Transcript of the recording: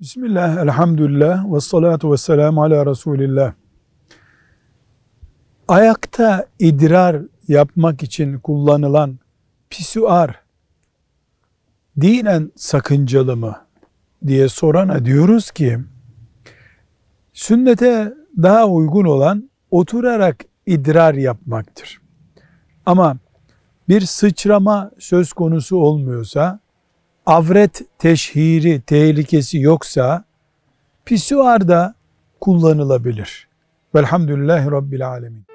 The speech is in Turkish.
Bismillah, elhamdülillah, ve salatu ve selamu ala Resulillah. Ayakta idrar yapmak için kullanılan pisuar dinen sakıncalı mı diye sorana diyoruz ki sünnete daha uygun olan oturarak idrar yapmaktır. Ama bir sıçrama söz konusu olmuyorsa avret teşhiri tehlikesi yoksa pisuar da kullanılabilir. Velhamdülillahi Rabbil Alemin.